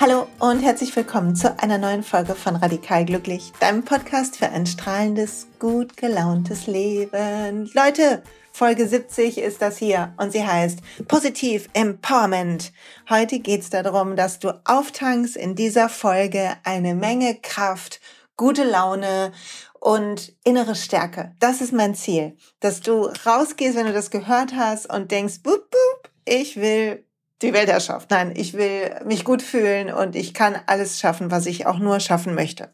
Hallo und herzlich willkommen zu einer neuen Folge von Radikal Glücklich, deinem Podcast für ein strahlendes, gut gelauntes Leben. Leute, Folge 70 ist das hier und sie heißt Positiv Empowerment. Heute geht es darum, dass du auftankst in dieser Folge eine Menge Kraft, gute Laune und innere Stärke. Das ist mein Ziel, dass du rausgehst, wenn du das gehört hast und denkst, boop, boop, ich will die Weltherrschaft. Nein, ich will mich gut fühlen und ich kann alles schaffen, was ich auch nur schaffen möchte.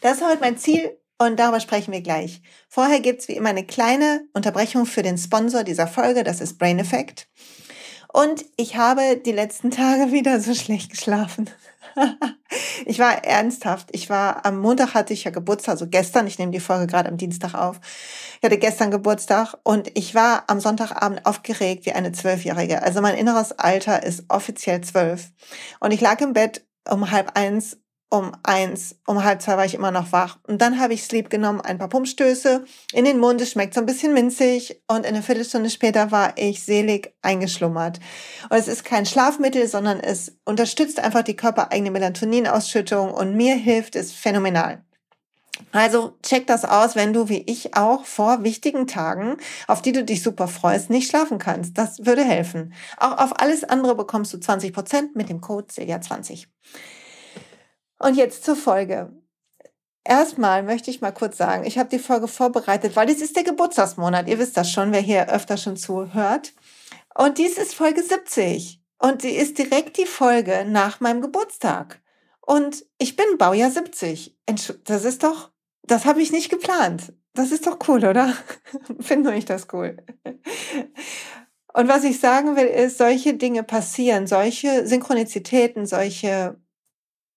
Das ist heute mein Ziel und darüber sprechen wir gleich. Vorher gibt's wie immer eine kleine Unterbrechung für den Sponsor dieser Folge, das ist Brain Effect. Und ich habe die letzten Tage wieder so schlecht geschlafen. ich war ernsthaft. Ich war, am Montag hatte ich ja Geburtstag, also gestern, ich nehme die Folge gerade am Dienstag auf. Ich hatte gestern Geburtstag und ich war am Sonntagabend aufgeregt wie eine Zwölfjährige. Also mein inneres Alter ist offiziell zwölf. Und ich lag im Bett um halb eins um eins, um halb zwei war ich immer noch wach. Und dann habe ich Sleep genommen, ein paar Pumpstöße in den Mund, es schmeckt so ein bisschen minzig. Und eine Viertelstunde später war ich selig eingeschlummert. Und es ist kein Schlafmittel, sondern es unterstützt einfach die körpereigene Melatoninausschüttung und mir hilft es phänomenal. Also check das aus, wenn du wie ich auch vor wichtigen Tagen, auf die du dich super freust, nicht schlafen kannst. Das würde helfen. Auch auf alles andere bekommst du 20% mit dem Code Silja20. Und jetzt zur Folge. Erstmal möchte ich mal kurz sagen, ich habe die Folge vorbereitet, weil es ist der Geburtstagsmonat. Ihr wisst das schon, wer hier öfter schon zuhört. Und dies ist Folge 70. Und sie ist direkt die Folge nach meinem Geburtstag. Und ich bin Baujahr 70. Das ist doch, das habe ich nicht geplant. Das ist doch cool, oder? Finde ich das cool. Und was ich sagen will, ist, solche Dinge passieren, solche Synchronizitäten, solche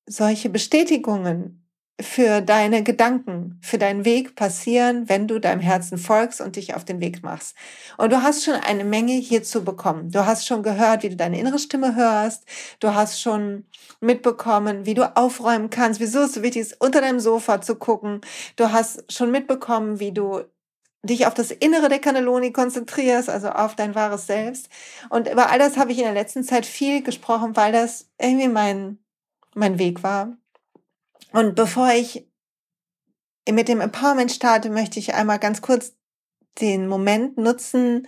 solche Bestätigungen für deine Gedanken, für deinen Weg passieren, wenn du deinem Herzen folgst und dich auf den Weg machst. Und du hast schon eine Menge hierzu bekommen. Du hast schon gehört, wie du deine innere Stimme hörst. Du hast schon mitbekommen, wie du aufräumen kannst, wieso es so wichtig ist, unter deinem Sofa zu gucken. Du hast schon mitbekommen, wie du dich auf das Innere der Cannelloni konzentrierst, also auf dein wahres Selbst. Und über all das habe ich in der letzten Zeit viel gesprochen, weil das irgendwie mein mein Weg war. Und bevor ich mit dem Empowerment starte, möchte ich einmal ganz kurz den Moment nutzen,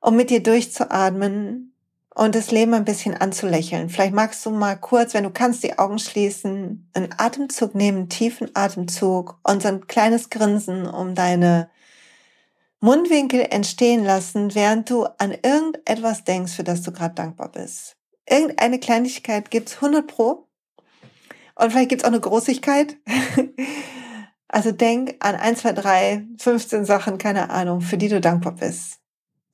um mit dir durchzuatmen und das Leben ein bisschen anzulächeln. Vielleicht magst du mal kurz, wenn du kannst, die Augen schließen, einen Atemzug nehmen, einen tiefen Atemzug und so ein kleines Grinsen um deine Mundwinkel entstehen lassen, während du an irgendetwas denkst, für das du gerade dankbar bist. Irgendeine Kleinigkeit gibt's 100 pro und vielleicht gibt's auch eine Großigkeit. Also denk an 1, 2, 3, 15 Sachen, keine Ahnung, für die du dankbar bist.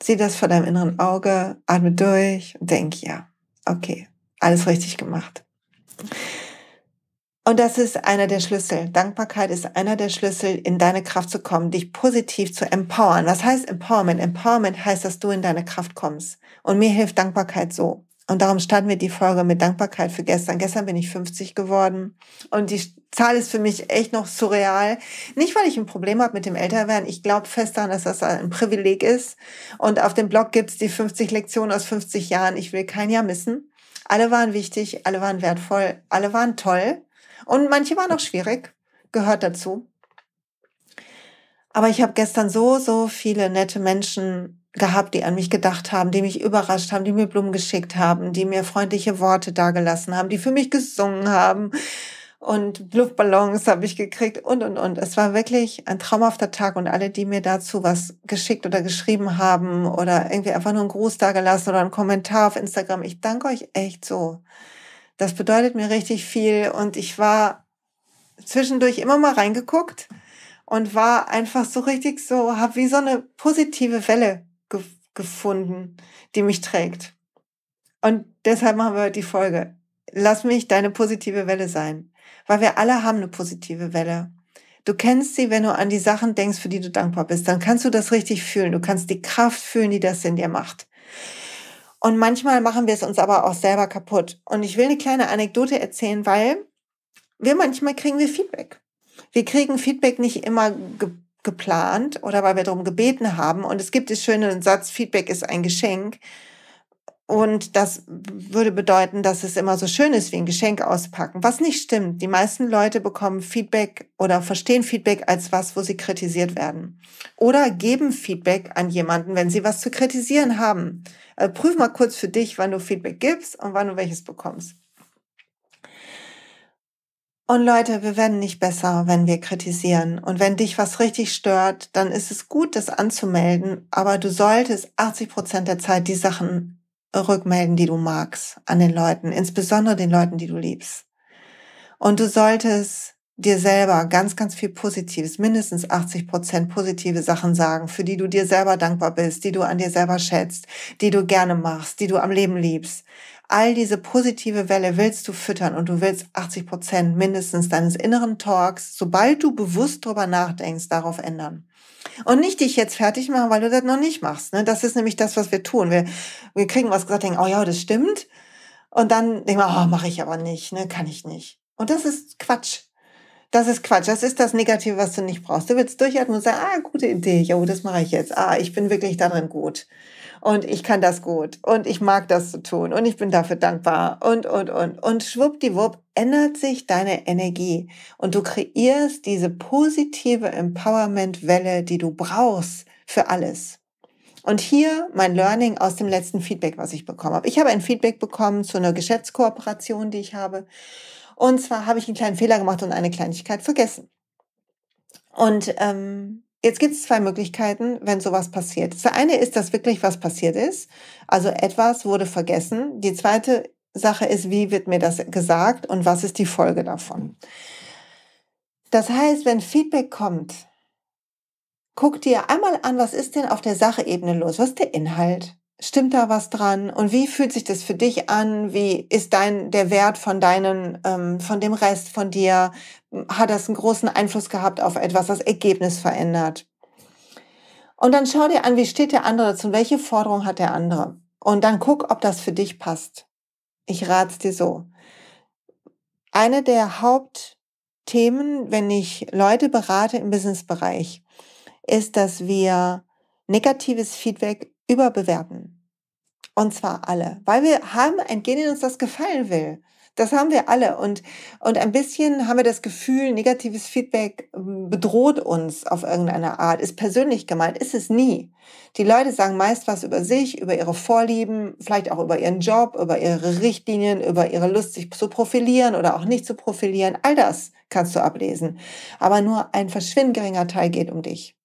Sieh das vor deinem inneren Auge, atme durch und denk, ja, okay, alles richtig gemacht. Und das ist einer der Schlüssel. Dankbarkeit ist einer der Schlüssel, in deine Kraft zu kommen, dich positiv zu empowern. Was heißt Empowerment? Empowerment heißt, dass du in deine Kraft kommst. Und mir hilft Dankbarkeit so. Und darum starten wir die Folge mit Dankbarkeit für gestern. Gestern bin ich 50 geworden und die Zahl ist für mich echt noch surreal. Nicht, weil ich ein Problem habe mit dem Älterwerden. Ich glaube fest daran, dass das ein Privileg ist. Und auf dem Blog gibt es die 50 Lektionen aus 50 Jahren. Ich will kein Jahr missen. Alle waren wichtig, alle waren wertvoll, alle waren toll. Und manche waren auch schwierig, gehört dazu. Aber ich habe gestern so, so viele nette Menschen gehabt, die an mich gedacht haben, die mich überrascht haben, die mir Blumen geschickt haben, die mir freundliche Worte dagelassen haben, die für mich gesungen haben und Luftballons habe ich gekriegt und und und. Es war wirklich ein traumhafter Tag und alle, die mir dazu was geschickt oder geschrieben haben oder irgendwie einfach nur einen Gruß dagelassen oder einen Kommentar auf Instagram, ich danke euch echt so. Das bedeutet mir richtig viel und ich war zwischendurch immer mal reingeguckt und war einfach so richtig so, habe wie so eine positive Welle ge gefunden, die mich trägt. Und deshalb machen wir heute die Folge. Lass mich deine positive Welle sein, weil wir alle haben eine positive Welle. Du kennst sie, wenn du an die Sachen denkst, für die du dankbar bist. Dann kannst du das richtig fühlen. Du kannst die Kraft fühlen, die das in dir macht. Und manchmal machen wir es uns aber auch selber kaputt. Und ich will eine kleine Anekdote erzählen, weil wir manchmal kriegen wir Feedback. Wir kriegen Feedback nicht immer ge geplant oder weil wir darum gebeten haben. Und es gibt den schönen Satz, Feedback ist ein Geschenk. Und das würde bedeuten, dass es immer so schön ist wie ein Geschenk auspacken, was nicht stimmt. Die meisten Leute bekommen Feedback oder verstehen Feedback als was, wo sie kritisiert werden. Oder geben Feedback an jemanden, wenn sie was zu kritisieren haben. Also prüf mal kurz für dich, wann du Feedback gibst und wann du welches bekommst. Und Leute, wir werden nicht besser, wenn wir kritisieren. Und wenn dich was richtig stört, dann ist es gut, das anzumelden. Aber du solltest 80 Prozent der Zeit die Sachen rückmelden, die du magst an den Leuten, insbesondere den Leuten, die du liebst. Und du solltest dir selber ganz, ganz viel Positives, mindestens 80 Prozent positive Sachen sagen, für die du dir selber dankbar bist, die du an dir selber schätzt, die du gerne machst, die du am Leben liebst all diese positive Welle willst du füttern und du willst 80 Prozent mindestens deines inneren Talks, sobald du bewusst drüber nachdenkst, darauf ändern. Und nicht dich jetzt fertig machen, weil du das noch nicht machst. Ne? Das ist nämlich das, was wir tun. Wir, wir kriegen was gesagt, denken, oh ja, das stimmt. Und dann denken wir, oh, mache ich aber nicht, ne? kann ich nicht. Und das ist Quatsch. Das ist Quatsch. Das ist das Negative, was du nicht brauchst. Du willst durchatmen und sagen, ah, gute Idee. Ja, oh, das mache ich jetzt. Ah, ich bin wirklich darin gut und ich kann das gut und ich mag das zu tun und ich bin dafür dankbar und, und, und. Und schwuppdiwupp ändert sich deine Energie und du kreierst diese positive Empowerment-Welle, die du brauchst für alles. Und hier mein Learning aus dem letzten Feedback, was ich bekommen habe. Ich habe ein Feedback bekommen zu einer Geschäftskooperation, die ich habe. Und zwar habe ich einen kleinen Fehler gemacht und eine Kleinigkeit vergessen. Und ähm, Jetzt gibt es zwei Möglichkeiten, wenn sowas passiert. Das eine ist, dass wirklich was passiert ist. Also etwas wurde vergessen. Die zweite Sache ist, wie wird mir das gesagt und was ist die Folge davon. Das heißt, wenn Feedback kommt, guck dir einmal an, was ist denn auf der Sacheebene los? Was ist der Inhalt? Stimmt da was dran? Und wie fühlt sich das für dich an? Wie ist dein, der Wert von deinen, ähm, von dem Rest von dir? hat das einen großen Einfluss gehabt auf etwas, das Ergebnis verändert. Und dann schau dir an, wie steht der andere dazu welche Forderung hat der andere. Und dann guck, ob das für dich passt. Ich rate dir so. Eine der Hauptthemen, wenn ich Leute berate im Businessbereich, ist, dass wir negatives Feedback überbewerten. Und zwar alle, weil wir haben ein Gen in uns, das gefallen will. Das haben wir alle. Und, und ein bisschen haben wir das Gefühl, negatives Feedback ähm, bedroht uns auf irgendeine Art. Ist persönlich gemeint, ist es nie. Die Leute sagen meist was über sich, über ihre Vorlieben, vielleicht auch über ihren Job, über ihre Richtlinien, über ihre Lust, sich zu profilieren oder auch nicht zu profilieren. All das kannst du ablesen. Aber nur ein verschwindend geringer Teil geht um dich.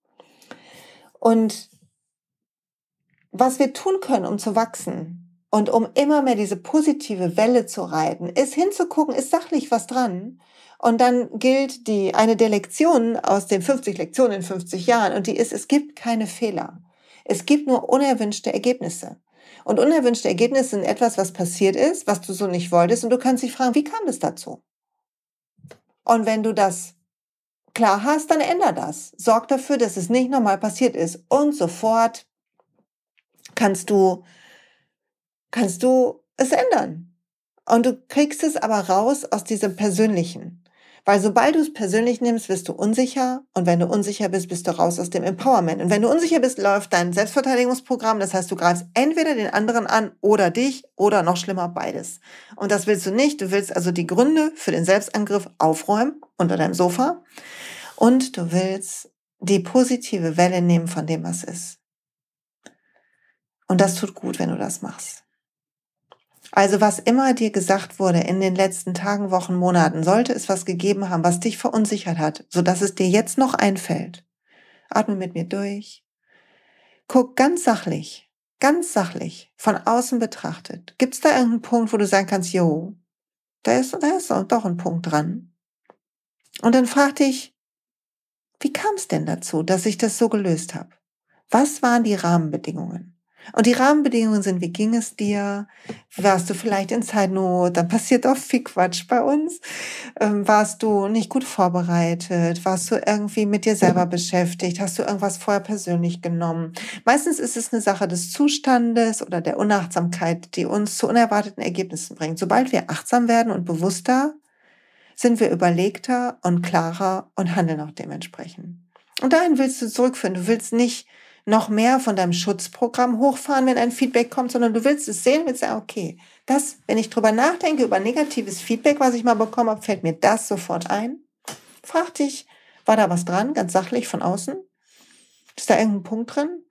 Und was wir tun können, um zu wachsen, und um immer mehr diese positive Welle zu reiten, ist hinzugucken, ist sachlich was dran. Und dann gilt die, eine der Lektionen aus den 50 Lektionen in 50 Jahren und die ist, es gibt keine Fehler. Es gibt nur unerwünschte Ergebnisse. Und unerwünschte Ergebnisse sind etwas, was passiert ist, was du so nicht wolltest und du kannst dich fragen, wie kam das dazu? Und wenn du das klar hast, dann änder das. Sorg dafür, dass es nicht nochmal passiert ist. Und sofort kannst du kannst du es ändern. Und du kriegst es aber raus aus diesem Persönlichen. Weil sobald du es persönlich nimmst, wirst du unsicher. Und wenn du unsicher bist, bist du raus aus dem Empowerment. Und wenn du unsicher bist, läuft dein Selbstverteidigungsprogramm. Das heißt, du greifst entweder den anderen an oder dich oder noch schlimmer beides. Und das willst du nicht. Du willst also die Gründe für den Selbstangriff aufräumen unter deinem Sofa. Und du willst die positive Welle nehmen von dem, was ist. Und das tut gut, wenn du das machst. Also was immer dir gesagt wurde in den letzten Tagen, Wochen, Monaten, sollte es was gegeben haben, was dich verunsichert hat, sodass es dir jetzt noch einfällt. Atme mit mir durch. Guck ganz sachlich, ganz sachlich, von außen betrachtet. Gibt es da irgendeinen Punkt, wo du sagen kannst, jo, da ist, da ist doch ein Punkt dran. Und dann frag dich, wie kam es denn dazu, dass ich das so gelöst habe? Was waren die Rahmenbedingungen? Und die Rahmenbedingungen sind, wie ging es dir? Warst du vielleicht in Zeitnot? Da passiert doch viel Quatsch bei uns. Ähm, warst du nicht gut vorbereitet? Warst du irgendwie mit dir selber beschäftigt? Hast du irgendwas vorher persönlich genommen? Meistens ist es eine Sache des Zustandes oder der Unachtsamkeit, die uns zu unerwarteten Ergebnissen bringt. Sobald wir achtsam werden und bewusster, sind wir überlegter und klarer und handeln auch dementsprechend. Und dahin willst du zurückführen. Du willst nicht noch mehr von deinem Schutzprogramm hochfahren, wenn ein Feedback kommt, sondern du willst es sehen, willst sagen, okay, das, wenn ich drüber nachdenke, über negatives Feedback, was ich mal bekommen habe, fällt mir das sofort ein. Frag dich, war da was dran, ganz sachlich von außen? Ist da irgendein Punkt drin?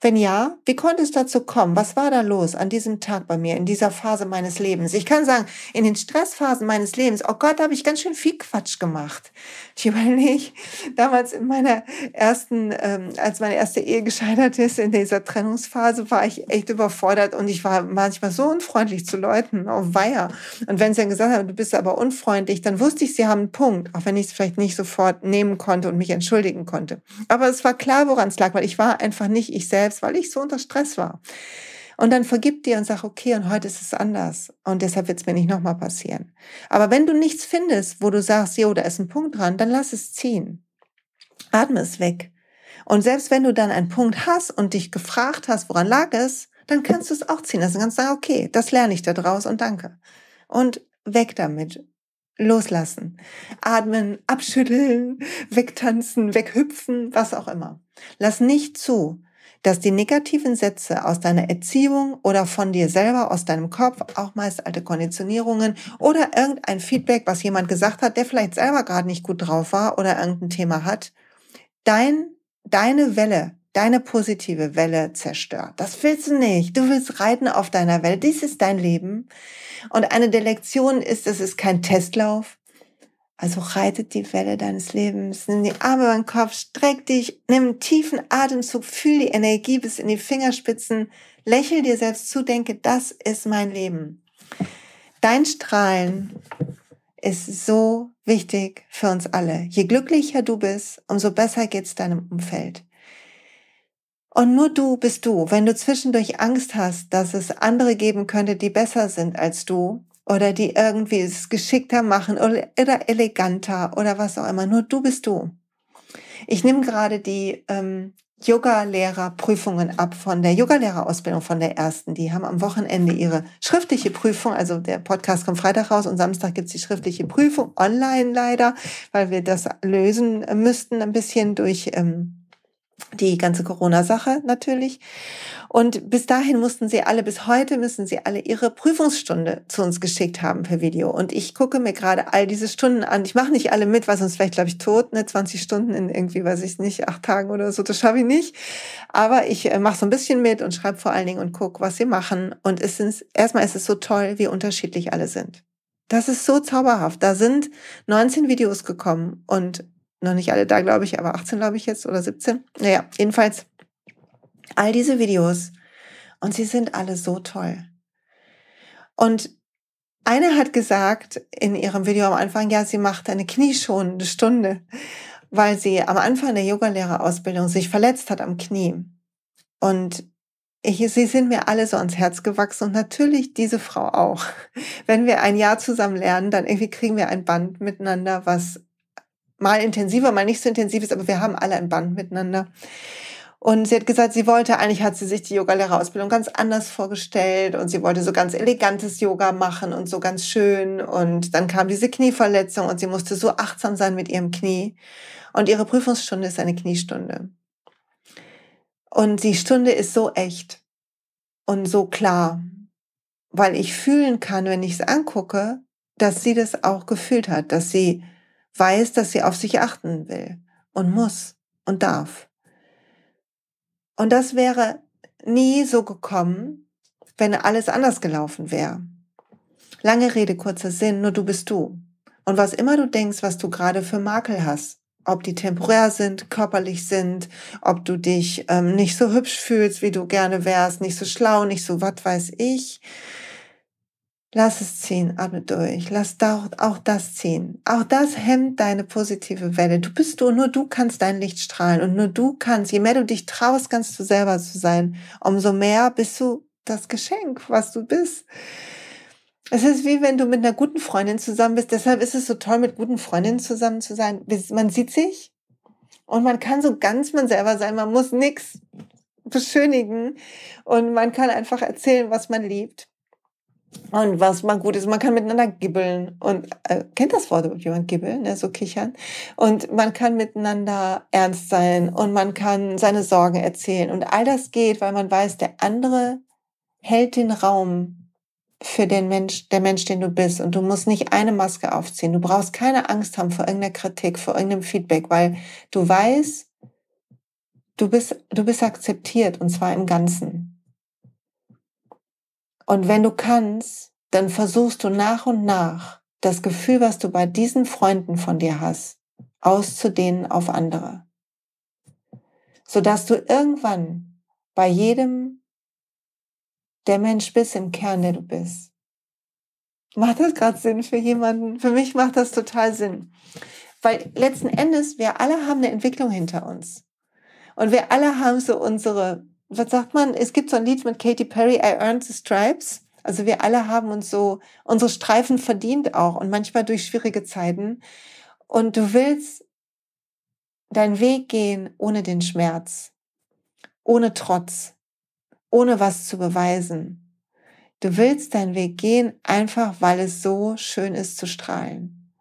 Wenn ja, wie konnte es dazu kommen? Was war da los an diesem Tag bei mir, in dieser Phase meines Lebens? Ich kann sagen, in den Stressphasen meines Lebens, oh Gott, da habe ich ganz schön viel Quatsch gemacht. Ich meine, ich damals in meiner ersten, ähm, als meine erste Ehe gescheitert ist, in dieser Trennungsphase, war ich echt überfordert und ich war manchmal so unfreundlich zu Leuten, oh weia. Und wenn sie dann gesagt haben, du bist aber unfreundlich, dann wusste ich, sie haben einen Punkt, auch wenn ich es vielleicht nicht sofort nehmen konnte und mich entschuldigen konnte. Aber es war klar, woran es lag, weil ich war einfach nicht ich selbst selbst, weil ich so unter Stress war. Und dann vergib dir und sag, okay, und heute ist es anders. Und deshalb wird es mir nicht nochmal passieren. Aber wenn du nichts findest, wo du sagst, jo, da ist ein Punkt dran, dann lass es ziehen. Atme es weg. Und selbst wenn du dann einen Punkt hast und dich gefragt hast, woran lag es, dann kannst du es auch ziehen lassen. Also dann kannst du sagen, okay, das lerne ich da draus und danke. Und weg damit. Loslassen. Atmen, abschütteln, wegtanzen, weghüpfen, was auch immer. Lass nicht zu, dass die negativen Sätze aus deiner Erziehung oder von dir selber, aus deinem Kopf, auch meist alte Konditionierungen oder irgendein Feedback, was jemand gesagt hat, der vielleicht selber gerade nicht gut drauf war oder irgendein Thema hat, dein, deine Welle, deine positive Welle zerstört. Das willst du nicht. Du willst reiten auf deiner Welle. Dies ist dein Leben. Und eine der Lektionen ist, es ist kein Testlauf. Also reitet die Welle deines Lebens. Nimm die Arme über den Kopf, streck dich, nimm einen tiefen Atemzug, fühl die Energie bis in die Fingerspitzen, lächel dir selbst zu, denke, das ist mein Leben. Dein Strahlen ist so wichtig für uns alle. Je glücklicher du bist, umso besser geht's deinem Umfeld. Und nur du bist du. Wenn du zwischendurch Angst hast, dass es andere geben könnte, die besser sind als du, oder die irgendwie es geschickter machen oder, eleganter oder was auch immer. Nur du bist du. Ich nehme gerade die ähm, Yoga-Lehrer-Prüfungen ab von der Yoga-Lehrerausbildung von der ersten. Die haben am Wochenende ihre schriftliche Prüfung. Also der Podcast kommt Freitag raus und Samstag gibt's die schriftliche Prüfung online leider, weil wir das lösen müssten ein bisschen durch ähm, die ganze Corona-Sache natürlich. Und bis dahin mussten sie alle, bis heute müssen sie alle ihre Prüfungsstunde zu uns geschickt haben per Video. Und ich gucke mir gerade all diese Stunden an. Ich mache nicht alle mit, weil sonst vielleicht glaube ich, tot, ne? 20 Stunden in irgendwie, weiß ich nicht, acht Tagen oder so, das schaffe ich nicht. Aber ich äh, mache so ein bisschen mit und schreibe vor allen Dingen und gucke, was sie machen. Und es sind, erstmal ist es so toll, wie unterschiedlich alle sind. Das ist so zauberhaft. Da sind 19 Videos gekommen und noch nicht alle da, glaube ich, aber 18, glaube ich jetzt oder 17. Naja, jedenfalls all diese Videos und sie sind alle so toll. Und eine hat gesagt in ihrem Video am Anfang, ja, sie macht eine knieschonende Stunde, weil sie am Anfang der Yogalehrerausbildung sich verletzt hat am Knie. Und ich, sie sind mir alle so ans Herz gewachsen und natürlich diese Frau auch. Wenn wir ein Jahr zusammen lernen, dann irgendwie kriegen wir ein Band miteinander, was mal intensiver, mal nicht so intensiv ist, aber wir haben alle ein Band miteinander. Und sie hat gesagt, sie wollte, eigentlich hat sie sich die Yogalehrerausbildung ganz anders vorgestellt und sie wollte so ganz elegantes Yoga machen und so ganz schön. Und dann kam diese Knieverletzung und sie musste so achtsam sein mit ihrem Knie. Und ihre Prüfungsstunde ist eine Kniestunde. Und die Stunde ist so echt und so klar, weil ich fühlen kann, wenn ich es angucke, dass sie das auch gefühlt hat, dass sie weiß, dass sie auf sich achten will und muss und darf. Und das wäre nie so gekommen, wenn alles anders gelaufen wäre. Lange Rede, kurzer Sinn, nur du bist du. Und was immer du denkst, was du gerade für Makel hast, ob die temporär sind, körperlich sind, ob du dich ähm, nicht so hübsch fühlst, wie du gerne wärst, nicht so schlau, nicht so was weiß ich, Lass es ziehen, atme durch. Lass da auch das ziehen. Auch das hemmt deine positive Welle. Du bist du, und nur du kannst dein Licht strahlen und nur du kannst. Je mehr du dich traust, kannst du selber zu sein. Umso mehr bist du das Geschenk, was du bist. Es ist wie wenn du mit einer guten Freundin zusammen bist. Deshalb ist es so toll, mit guten Freundinnen zusammen zu sein. Man sieht sich und man kann so ganz man selber sein. Man muss nichts beschönigen und man kann einfach erzählen, was man liebt. Und was man gut ist, man kann miteinander gibbeln und äh, kennt das Wort jemand gibbeln, ne, so kichern. Und man kann miteinander ernst sein und man kann seine Sorgen erzählen. Und all das geht, weil man weiß, der andere hält den Raum für den Mensch, der Mensch, den du bist. Und du musst nicht eine Maske aufziehen. Du brauchst keine Angst haben vor irgendeiner Kritik, vor irgendeinem Feedback, weil du weißt, du bist, du bist akzeptiert und zwar im Ganzen. Und wenn du kannst, dann versuchst du nach und nach das Gefühl, was du bei diesen Freunden von dir hast, auszudehnen auf andere. Sodass du irgendwann bei jedem der Mensch bist im Kern, der du bist. Macht das gerade Sinn für jemanden? Für mich macht das total Sinn. Weil letzten Endes, wir alle haben eine Entwicklung hinter uns. Und wir alle haben so unsere was sagt man? Es gibt so ein Lied mit Katy Perry, I Earned the Stripes. Also wir alle haben uns so unsere Streifen verdient auch und manchmal durch schwierige Zeiten. Und du willst deinen Weg gehen ohne den Schmerz, ohne Trotz, ohne was zu beweisen. Du willst deinen Weg gehen, einfach weil es so schön ist zu strahlen,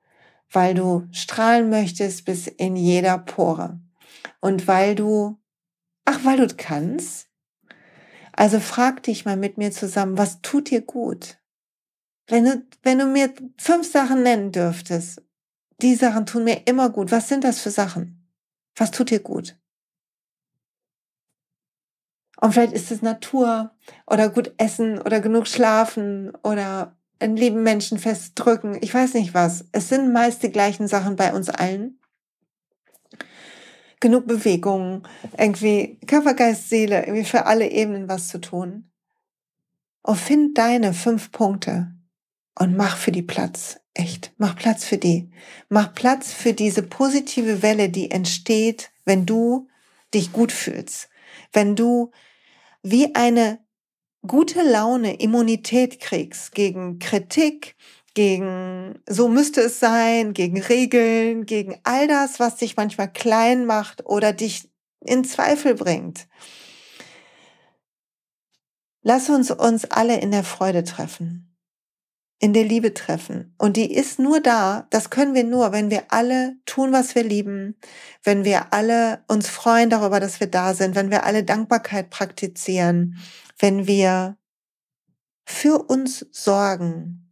weil du strahlen möchtest bis in jeder Pore und weil du Ach, weil du kannst? Also frag dich mal mit mir zusammen, was tut dir gut? Wenn du, wenn du mir fünf Sachen nennen dürftest, die Sachen tun mir immer gut. Was sind das für Sachen? Was tut dir gut? Und vielleicht ist es Natur oder gut essen oder genug schlafen oder einen lieben Menschen festdrücken. Ich weiß nicht was. Es sind meist die gleichen Sachen bei uns allen genug Bewegung, irgendwie Körper, Geist, Seele, irgendwie für alle Ebenen was zu tun. Und find deine fünf Punkte und mach für die Platz. Echt. Mach Platz für die. Mach Platz für diese positive Welle, die entsteht, wenn du dich gut fühlst. Wenn du wie eine gute Laune Immunität kriegst gegen Kritik, gegen so müsste es sein, gegen Regeln, gegen all das, was dich manchmal klein macht oder dich in Zweifel bringt. Lass uns uns alle in der Freude treffen, in der Liebe treffen. Und die ist nur da, das können wir nur, wenn wir alle tun, was wir lieben, wenn wir alle uns freuen darüber, dass wir da sind, wenn wir alle Dankbarkeit praktizieren, wenn wir für uns sorgen,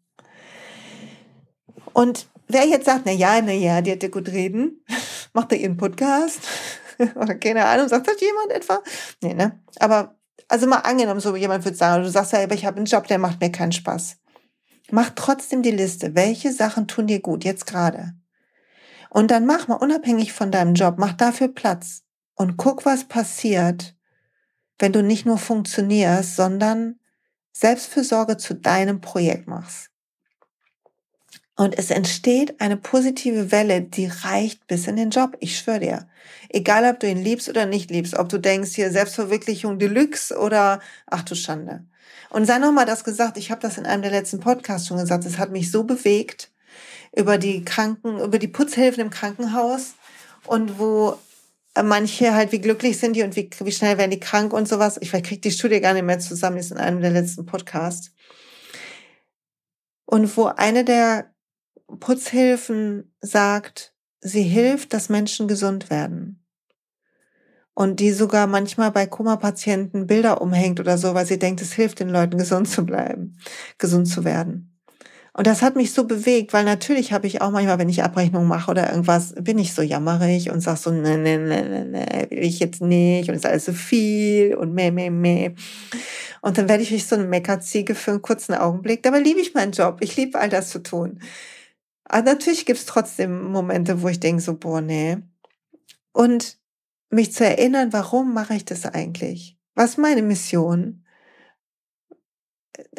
und wer jetzt sagt, na ja, na ja, die hätte gut reden, macht er ihren Podcast oder keine Ahnung, sagt das jemand etwa? Nee, ne? Aber also mal angenommen, so jemand würde sagen, du sagst ja, aber ich habe einen Job, der macht mir keinen Spaß. Mach trotzdem die Liste, welche Sachen tun dir gut jetzt gerade. Und dann mach mal unabhängig von deinem Job, mach dafür Platz und guck, was passiert, wenn du nicht nur funktionierst, sondern Selbstfürsorge zu deinem Projekt machst. Und es entsteht eine positive Welle, die reicht bis in den Job. Ich schwöre dir. Egal, ob du ihn liebst oder nicht liebst, ob du denkst, hier Selbstverwirklichung Deluxe oder ach du Schande. Und sei nochmal das gesagt, ich habe das in einem der letzten Podcasts schon gesagt, es hat mich so bewegt über die Kranken, über die Putzhilfen im Krankenhaus und wo manche halt, wie glücklich sind die und wie, wie schnell werden die krank und sowas. Ich kriege die Studie gar nicht mehr zusammen, ist in einem der letzten Podcasts. Und wo eine der Putzhilfen sagt, sie hilft, dass Menschen gesund werden. Und die sogar manchmal bei Koma-Patienten Bilder umhängt oder so, weil sie denkt, es hilft den Leuten gesund zu bleiben, gesund zu werden. Und das hat mich so bewegt, weil natürlich habe ich auch manchmal, wenn ich Abrechnung mache oder irgendwas, bin ich so jammerig und sage so, ne, ne, ne, ne, ne, will ich jetzt nicht und ist alles so viel und meh, meh, meh. Und dann werde ich mich so eine Meckerziege für einen kurzen Augenblick. Dabei liebe ich meinen Job. Ich liebe all das zu tun. Aber ah, natürlich gibt's trotzdem Momente, wo ich denke so, boah, nee. Und mich zu erinnern, warum mache ich das eigentlich? Was meine Mission?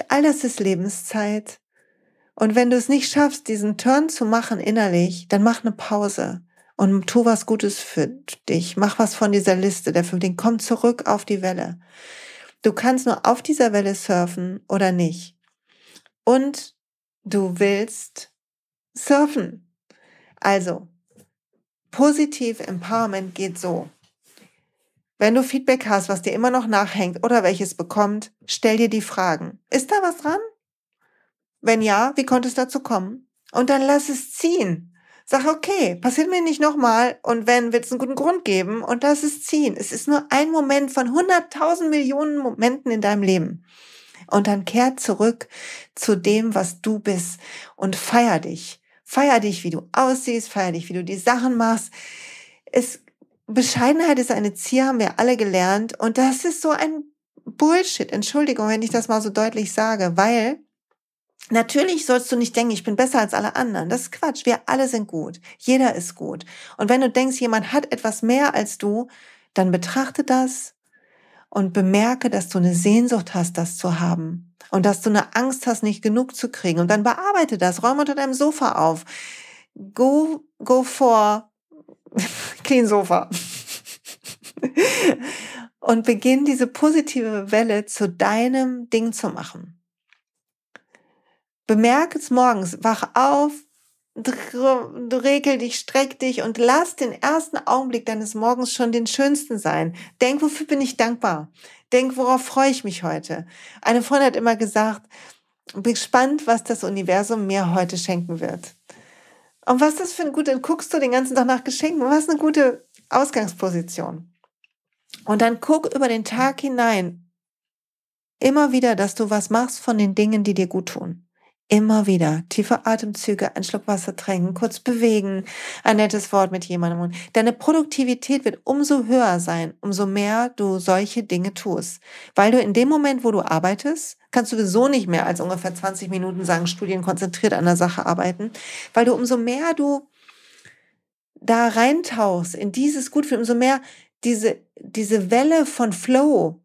All das ist Lebenszeit. Und wenn du es nicht schaffst, diesen Turn zu machen innerlich, dann mach eine Pause und tu was Gutes für dich. Mach was von dieser Liste der fünf Dinge. Komm zurück auf die Welle. Du kannst nur auf dieser Welle surfen oder nicht. Und du willst surfen. Also, positiv Empowerment geht so. Wenn du Feedback hast, was dir immer noch nachhängt oder welches bekommt, stell dir die Fragen. Ist da was dran? Wenn ja, wie konnte es dazu kommen? Und dann lass es ziehen. Sag, okay, passiert mir nicht nochmal und wenn, wird es einen guten Grund geben und lass es ziehen. Es ist nur ein Moment von 100.000 Millionen Momenten in deinem Leben. Und dann kehr zurück zu dem, was du bist und feier dich Feier dich, wie du aussiehst, feier dich, wie du die Sachen machst. Es, Bescheidenheit ist eine Zier, haben wir alle gelernt. Und das ist so ein Bullshit. Entschuldigung, wenn ich das mal so deutlich sage, weil Natürlich sollst du nicht denken, ich bin besser als alle anderen. Das ist Quatsch. Wir alle sind gut. Jeder ist gut. Und wenn du denkst, jemand hat etwas mehr als du, dann betrachte das und bemerke, dass du eine Sehnsucht hast, das zu haben und dass du eine Angst hast, nicht genug zu kriegen. Und dann bearbeite das, räume unter deinem Sofa auf. Go, go for clean Sofa. und beginn diese positive Welle zu deinem Ding zu machen. Bemerke es morgens, wach auf, regel dich, streck dich und lass den ersten Augenblick deines Morgens schon den schönsten sein. Denk, wofür bin ich dankbar? Denk, worauf freue ich mich heute? Eine Freundin hat immer gesagt, bin gespannt, was das Universum mir heute schenken wird. Und was das für ein guter, guckst du den ganzen Tag nach Geschenken, was eine gute Ausgangsposition. Und dann guck über den Tag hinein immer wieder, dass du was machst von den Dingen, die dir gut tun. Immer wieder tiefe Atemzüge, einen Schluck Wasser trinken, kurz bewegen, ein nettes Wort mit jemandem. deine Produktivität wird umso höher sein, umso mehr du solche Dinge tust. Weil du in dem Moment, wo du arbeitest, kannst du sowieso nicht mehr als ungefähr 20 Minuten sagen, Studien konzentriert an der Sache arbeiten, weil du umso mehr du da reintauchst in dieses Gutfühl, umso mehr diese, diese Welle von Flow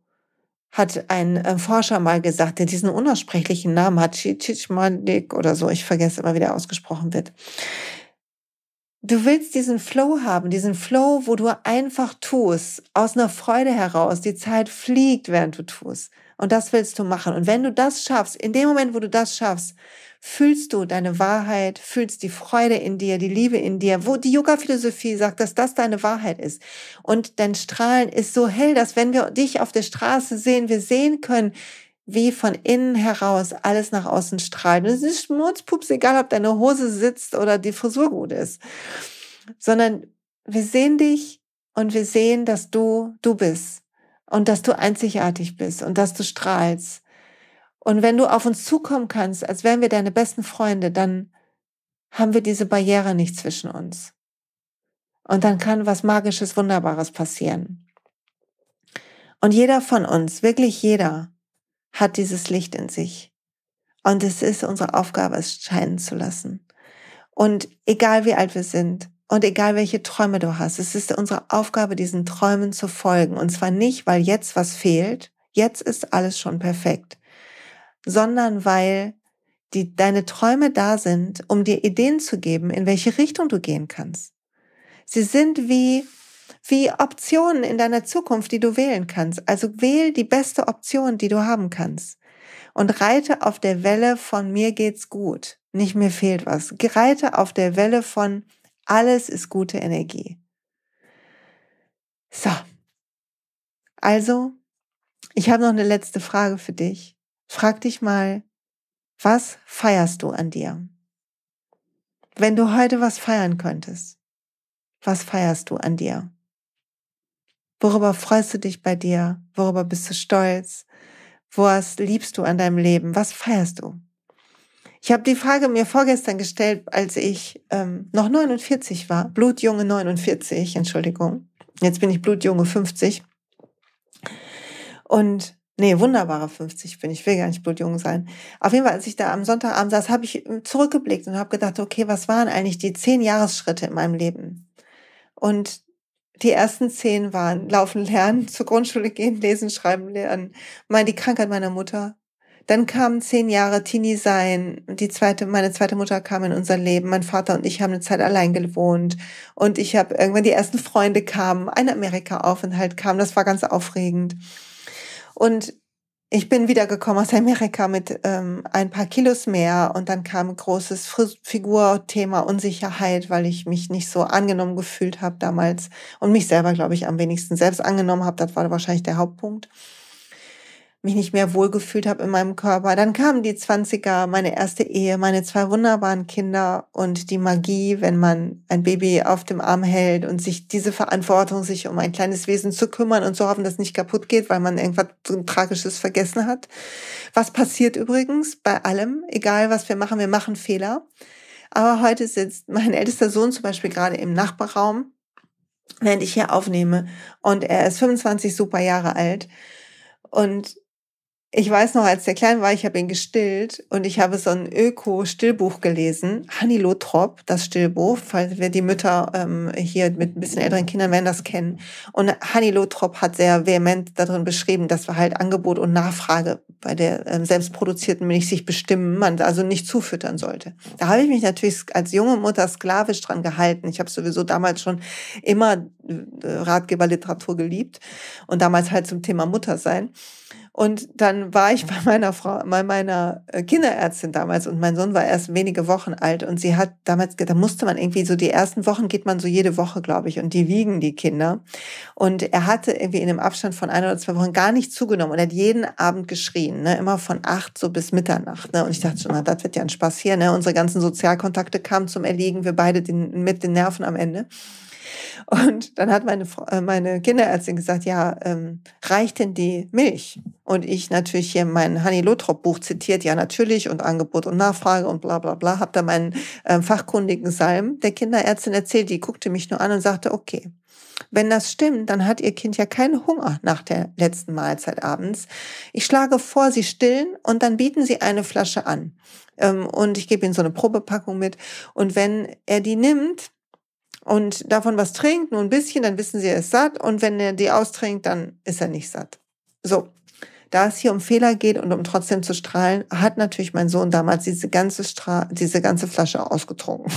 hat ein äh, Forscher mal gesagt, der diesen unaussprechlichen Namen hat, Chichichmadik oder so, ich vergesse immer, wie der ausgesprochen wird. Du willst diesen Flow haben, diesen Flow, wo du einfach tust, aus einer Freude heraus, die Zeit fliegt, während du tust. Und das willst du machen. Und wenn du das schaffst, in dem Moment, wo du das schaffst, fühlst du deine Wahrheit, fühlst die Freude in dir, die Liebe in dir, wo die Yoga-Philosophie sagt, dass das deine Wahrheit ist. Und dein Strahlen ist so hell, dass wenn wir dich auf der Straße sehen, wir sehen können, wie von innen heraus alles nach außen strahlt. Und es ist Schmutzpups, egal ob deine Hose sitzt oder die Frisur gut ist, sondern wir sehen dich und wir sehen, dass du du bist und dass du einzigartig bist und dass du strahlst. Und wenn du auf uns zukommen kannst, als wären wir deine besten Freunde, dann haben wir diese Barriere nicht zwischen uns. Und dann kann was Magisches, Wunderbares passieren. Und jeder von uns, wirklich jeder, hat dieses Licht in sich. Und es ist unsere Aufgabe, es scheinen zu lassen. Und egal wie alt wir sind, und egal welche Träume du hast, es ist unsere Aufgabe, diesen Träumen zu folgen. Und zwar nicht, weil jetzt was fehlt, jetzt ist alles schon perfekt, sondern weil die, deine Träume da sind, um dir Ideen zu geben, in welche Richtung du gehen kannst. Sie sind wie, wie Optionen in deiner Zukunft, die du wählen kannst. Also wähl die beste Option, die du haben kannst. Und reite auf der Welle von mir geht's gut, nicht mir fehlt was. Reite auf der Welle von alles ist gute Energie. So. Also, ich habe noch eine letzte Frage für dich. Frag dich mal, was feierst du an dir? Wenn du heute was feiern könntest, was feierst du an dir? Worüber freust du dich bei dir? Worüber bist du stolz? Was liebst du an deinem Leben? Was feierst du? Ich habe die Frage mir vorgestern gestellt, als ich ähm, noch 49 war, blutjunge 49, Entschuldigung. Jetzt bin ich blutjunge 50. Und nee, wunderbare 50 bin ich, ich will gar nicht blutjung sein. Auf jeden Fall, als ich da am Sonntagabend saß, habe ich äh, zurückgeblickt und habe gedacht, okay, was waren eigentlich die zehn Jahresschritte in meinem Leben? Und die ersten zehn waren laufen lernen, zur Grundschule gehen, lesen, schreiben lernen, meine, die Krankheit meiner Mutter, dann kamen zehn Jahre Teenie sein. Die zweite, meine zweite Mutter kam in unser Leben. Mein Vater und ich haben eine Zeit allein gewohnt. Und ich habe irgendwann die ersten Freunde kamen. Ein Amerika-Aufenthalt kam. Das war ganz aufregend. Und ich bin wiedergekommen aus Amerika mit ähm, ein paar Kilos mehr und dann kam ein großes Fris Figurthema Unsicherheit, weil ich mich nicht so angenommen gefühlt habe damals und mich selber, glaube ich, am wenigsten selbst angenommen habe. Das war wahrscheinlich der Hauptpunkt mich nicht mehr wohlgefühlt habe in meinem Körper. Dann kamen die 20er, meine erste Ehe, meine zwei wunderbaren Kinder und die Magie, wenn man ein Baby auf dem Arm hält und sich diese Verantwortung, sich um ein kleines Wesen zu kümmern und zu hoffen, dass es nicht kaputt geht, weil man irgendwas Tragisches vergessen hat. Was passiert übrigens bei allem, egal was wir machen, wir machen Fehler. Aber heute sitzt mein ältester Sohn zum Beispiel gerade im Nachbarraum, während ich hier aufnehme. Und er ist 25 super Jahre alt. Und ich weiß noch, als der klein war, ich habe ihn gestillt und ich habe so ein Öko-Stillbuch gelesen, Hanilotrop, das Stillbuch, falls wir die Mütter ähm, hier mit ein bisschen älteren Kindern werden das kennen. Und Hanilotrop hat sehr vehement darin beschrieben, dass wir halt Angebot und Nachfrage bei der ähm, selbstproduzierten Milch sich bestimmen, man also nicht zufüttern sollte. Da habe ich mich natürlich als junge Mutter sklavisch dran gehalten. Ich habe sowieso damals schon immer äh, Ratgeberliteratur geliebt und damals halt zum Thema Mutter sein. Und dann war ich bei meiner Frau, bei meiner äh, Kinderärztin damals und mein Sohn war erst wenige Wochen alt und sie hat damals, da musste man irgendwie so die ersten Wochen geht man so jede Woche, glaube ich, und die wiegen die Kinder. Und er hatte irgendwie in einem Abstand von ein oder zwei Wochen gar nicht zugenommen und er hat jeden Abend geschrien, ne, immer von acht so bis Mitternacht, ne. Und ich dachte schon, na, das wird ja ein Spaß hier, ne. Unsere ganzen Sozialkontakte kamen zum Erliegen, wir beide den, mit den Nerven am Ende. Und dann hat meine, äh, meine Kinderärztin gesagt, ja, ähm, reicht denn die Milch? Und ich natürlich hier mein Hanni Lothrop Buch zitiert, ja natürlich und Angebot und Nachfrage und bla bla bla, habe da meinen ähm, fachkundigen Salm der Kinderärztin erzählt, die guckte mich nur an und sagte, okay, wenn das stimmt, dann hat Ihr Kind ja keinen Hunger nach der letzten Mahlzeit abends. Ich schlage vor, Sie stillen und dann bieten Sie eine Flasche an. Ähm, und ich gebe Ihnen so eine Probepackung mit. Und wenn er die nimmt, und davon was trinkt, nur ein bisschen, dann wissen sie, er ist satt. Und wenn er die austrinkt, dann ist er nicht satt. So. Da es hier um Fehler geht und um trotzdem zu strahlen, hat natürlich mein Sohn damals diese ganze, Stra diese ganze Flasche ausgetrunken.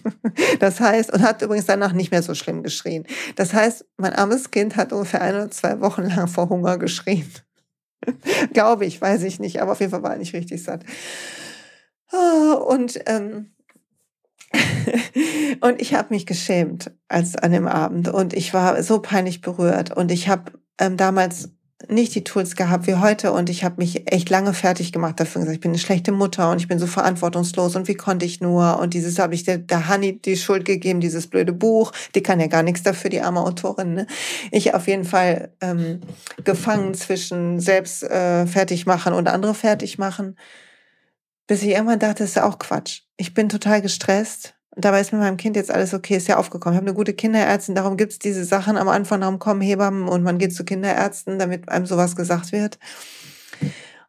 das heißt, und hat übrigens danach nicht mehr so schlimm geschrien. Das heißt, mein armes Kind hat ungefähr ein oder zwei Wochen lang vor Hunger geschrien. Glaube ich, weiß ich nicht, aber auf jeden Fall war er nicht richtig satt. Ah, und ähm, und ich habe mich geschämt als an dem Abend und ich war so peinlich berührt und ich habe ähm, damals nicht die Tools gehabt wie heute und ich habe mich echt lange fertig gemacht dafür gesagt, ich bin eine schlechte Mutter und ich bin so verantwortungslos und wie konnte ich nur und dieses habe ich der, der Hanni die Schuld gegeben, dieses blöde Buch, die kann ja gar nichts dafür, die arme Autorin. Ne? Ich auf jeden Fall ähm, gefangen zwischen selbst äh, fertig machen und andere fertig machen. Bis ich irgendwann dachte, das ist auch Quatsch. Ich bin total gestresst. Und dabei ist mit meinem Kind jetzt alles okay, ist ja aufgekommen. Ich habe eine gute Kinderärztin, darum gibt's diese Sachen am Anfang, darum kommen Hebammen und man geht zu Kinderärzten, damit einem sowas gesagt wird.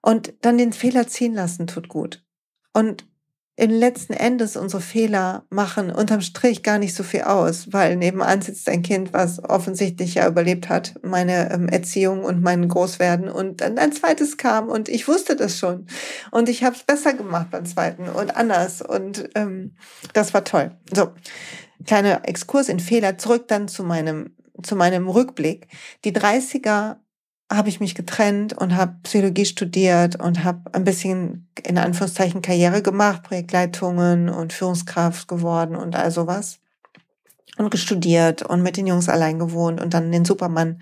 Und dann den Fehler ziehen lassen tut gut. Und im letzten Endes unsere Fehler machen unterm Strich gar nicht so viel aus, weil nebenan sitzt ein Kind, was offensichtlich ja überlebt hat, meine ähm, Erziehung und mein Großwerden und dann ein zweites kam und ich wusste das schon und ich habe es besser gemacht beim zweiten und anders und ähm, das war toll. So, kleiner Exkurs in Fehler, zurück dann zu meinem, zu meinem Rückblick. Die 30er habe ich mich getrennt und habe Psychologie studiert und habe ein bisschen in Anführungszeichen Karriere gemacht, Projektleitungen und Führungskraft geworden und all sowas. Und gestudiert und mit den Jungs allein gewohnt und dann den Supermann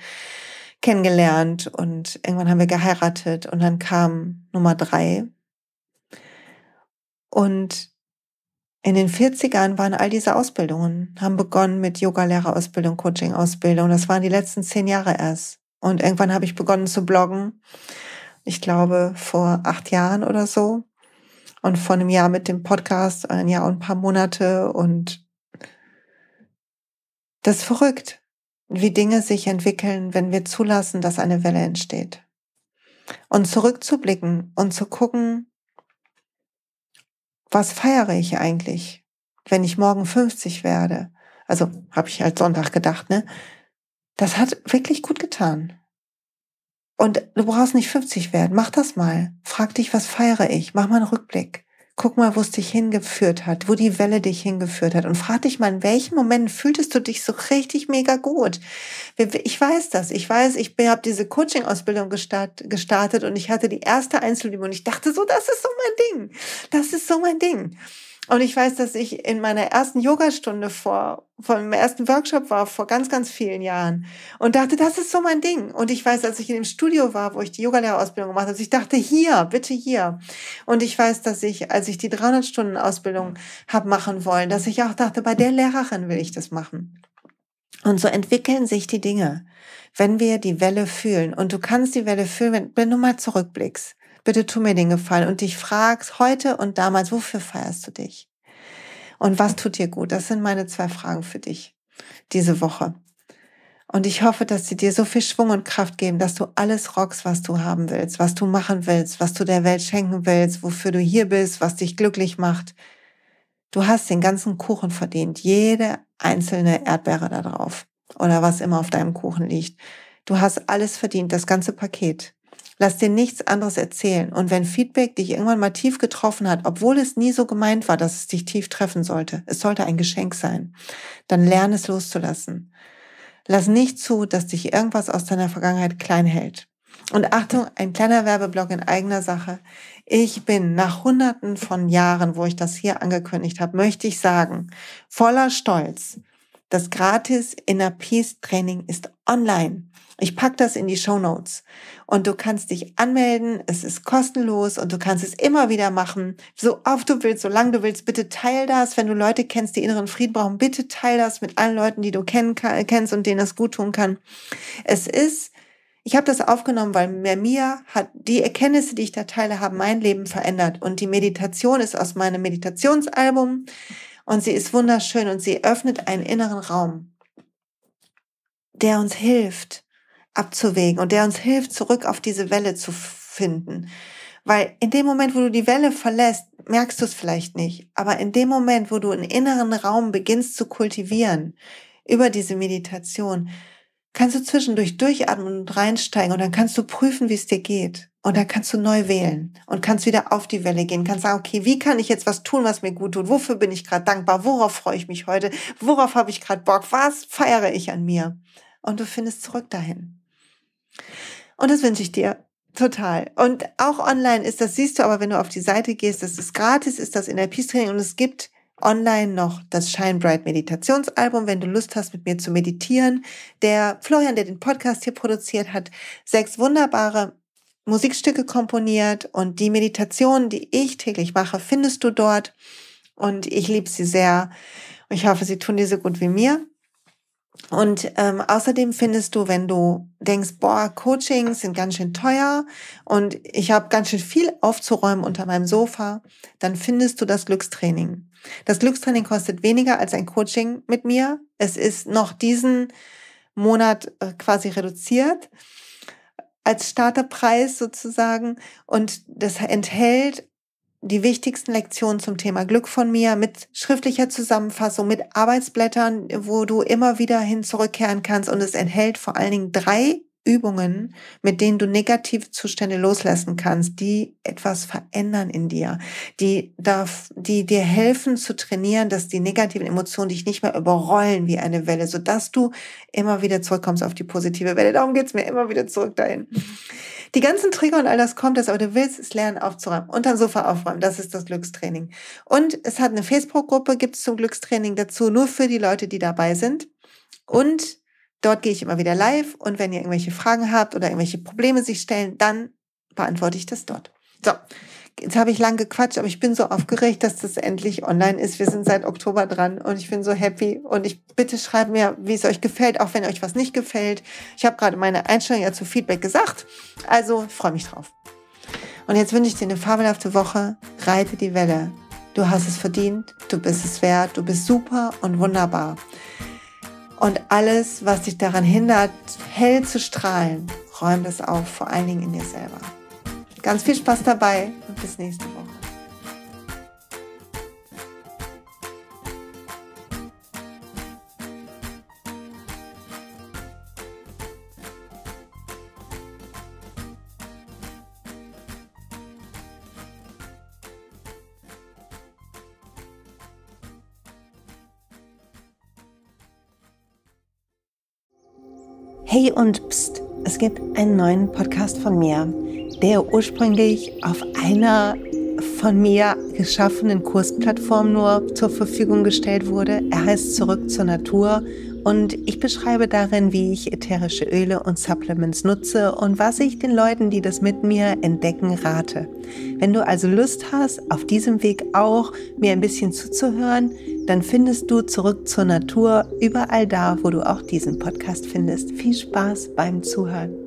kennengelernt und irgendwann haben wir geheiratet und dann kam Nummer drei. Und in den 40ern waren all diese Ausbildungen, haben begonnen mit yoga lehrer ausbildung Coaching-Ausbildung. Das waren die letzten zehn Jahre erst. Und irgendwann habe ich begonnen zu bloggen. Ich glaube, vor acht Jahren oder so. Und vor einem Jahr mit dem Podcast, ein Jahr und ein paar Monate. Und das ist verrückt, wie Dinge sich entwickeln, wenn wir zulassen, dass eine Welle entsteht. Und zurückzublicken und zu gucken, was feiere ich eigentlich, wenn ich morgen 50 werde? Also habe ich halt Sonntag gedacht, ne? Das hat wirklich gut getan. Und du brauchst nicht 50 werden. Mach das mal. Frag dich, was feiere ich? Mach mal einen Rückblick. Guck mal, wo es dich hingeführt hat, wo die Welle dich hingeführt hat. Und frag dich mal, in welchem Moment fühltest du dich so richtig mega gut? Ich weiß das. Ich weiß, ich habe diese Coaching-Ausbildung gestartet und ich hatte die erste Einzeldübung und ich dachte so, das ist so mein Ding. Das ist so mein Ding. Und ich weiß, dass ich in meiner ersten Yogastunde vor, vor vom ersten Workshop war, vor ganz, ganz vielen Jahren. Und dachte, das ist so mein Ding. Und ich weiß, als ich in dem Studio war, wo ich die Yogalehrerausbildung gemacht habe, ich dachte, hier, bitte hier. Und ich weiß, dass ich, als ich die 300-Stunden-Ausbildung habe machen wollen, dass ich auch dachte, bei der Lehrerin will ich das machen. Und so entwickeln sich die Dinge, wenn wir die Welle fühlen. Und du kannst die Welle fühlen, wenn, wenn du mal zurückblickst bitte tu mir den Gefallen und dich fragst heute und damals, wofür feierst du dich? Und was tut dir gut? Das sind meine zwei Fragen für dich diese Woche. Und ich hoffe, dass sie dir so viel Schwung und Kraft geben, dass du alles rockst, was du haben willst, was du machen willst, was du der Welt schenken willst, wofür du hier bist, was dich glücklich macht. Du hast den ganzen Kuchen verdient, jede einzelne Erdbeere da drauf oder was immer auf deinem Kuchen liegt. Du hast alles verdient, das ganze Paket. Lass dir nichts anderes erzählen. Und wenn Feedback dich irgendwann mal tief getroffen hat, obwohl es nie so gemeint war, dass es dich tief treffen sollte, es sollte ein Geschenk sein, dann lerne es loszulassen. Lass nicht zu, dass dich irgendwas aus deiner Vergangenheit klein hält. Und Achtung, ein kleiner Werbeblock in eigener Sache. Ich bin nach hunderten von Jahren, wo ich das hier angekündigt habe, möchte ich sagen, voller Stolz, das gratis Inner Peace Training ist online. Ich pack das in die Show Notes und du kannst dich anmelden. Es ist kostenlos und du kannst es immer wieder machen, so oft du willst, so lange du willst. Bitte teil das, wenn du Leute kennst, die inneren Frieden brauchen. Bitte teil das mit allen Leuten, die du kennen, kennst und denen das gut tun kann. Es ist ich habe das aufgenommen, weil mir hat die Erkenntnisse, die ich da teile, haben mein Leben verändert. Und die Meditation ist aus meinem Meditationsalbum und sie ist wunderschön und sie öffnet einen inneren Raum, der uns hilft, abzuwägen und der uns hilft, zurück auf diese Welle zu finden. Weil in dem Moment, wo du die Welle verlässt, merkst du es vielleicht nicht. Aber in dem Moment, wo du einen inneren Raum beginnst zu kultivieren über diese Meditation, kannst du zwischendurch durchatmen und reinsteigen und dann kannst du prüfen, wie es dir geht. Und dann kannst du neu wählen und kannst wieder auf die Welle gehen, kannst sagen, okay, wie kann ich jetzt was tun, was mir gut tut? Wofür bin ich gerade dankbar? Worauf freue ich mich heute? Worauf habe ich gerade Bock? Was feiere ich an mir? Und du findest zurück dahin. Und das wünsche ich dir Total. Und auch online ist das, siehst du aber, wenn du auf die Seite gehst, das ist gratis, ist das in der Peace Training und es gibt online noch das Shine Bright Meditationsalbum, wenn du Lust hast, mit mir zu meditieren. Der Florian, der den Podcast hier produziert hat, sechs wunderbare Musikstücke komponiert und die Meditationen, die ich täglich mache, findest du dort und ich liebe sie sehr. Ich hoffe, sie tun dir so gut wie mir. Und ähm, außerdem findest du, wenn du denkst, boah, Coachings sind ganz schön teuer und ich habe ganz schön viel aufzuräumen unter meinem Sofa, dann findest du das Glückstraining. Das Glückstraining kostet weniger als ein Coaching mit mir. Es ist noch diesen Monat äh, quasi reduziert als Starterpreis sozusagen und das enthält die wichtigsten Lektionen zum Thema Glück von mir mit schriftlicher Zusammenfassung, mit Arbeitsblättern, wo du immer wieder hin zurückkehren kannst. Und es enthält vor allen Dingen drei Übungen, mit denen du negative Zustände loslassen kannst, die etwas verändern in dir, die, darf, die dir helfen zu trainieren, dass die negativen Emotionen dich nicht mehr überrollen wie eine Welle, sodass du immer wieder zurückkommst auf die positive Welle. Darum geht's mir immer wieder zurück dahin. Die ganzen Trigger und all das kommt, das aber du willst, ist lernen aufzuräumen, und dann Sofa aufräumen. Das ist das Glückstraining. Und es hat eine Facebook-Gruppe, gibt es zum Glückstraining dazu, nur für die Leute, die dabei sind. Und dort gehe ich immer wieder live. Und wenn ihr irgendwelche Fragen habt oder irgendwelche Probleme sich stellen, dann beantworte ich das dort. So, jetzt habe ich lang gequatscht, aber ich bin so aufgeregt, dass das endlich online ist. Wir sind seit Oktober dran und ich bin so happy. Und ich bitte schreibt mir, wie es euch gefällt, auch wenn euch was nicht gefällt. Ich habe gerade meine Einstellung ja zu Feedback gesagt. Also ich freue mich drauf. Und jetzt wünsche ich dir eine fabelhafte Woche. Reite die Welle. Du hast es verdient, du bist es wert, du bist super und wunderbar. Und alles, was dich daran hindert, hell zu strahlen, räum das auf, vor allen Dingen in dir selber. Ganz viel Spaß dabei und bis nächste Woche. Hey und pst, es gibt einen neuen Podcast von mir der ursprünglich auf einer von mir geschaffenen Kursplattform nur zur Verfügung gestellt wurde. Er heißt Zurück zur Natur und ich beschreibe darin, wie ich ätherische Öle und Supplements nutze und was ich den Leuten, die das mit mir entdecken, rate. Wenn du also Lust hast, auf diesem Weg auch mir ein bisschen zuzuhören, dann findest du zurück zur Natur überall da, wo du auch diesen Podcast findest. Viel Spaß beim Zuhören.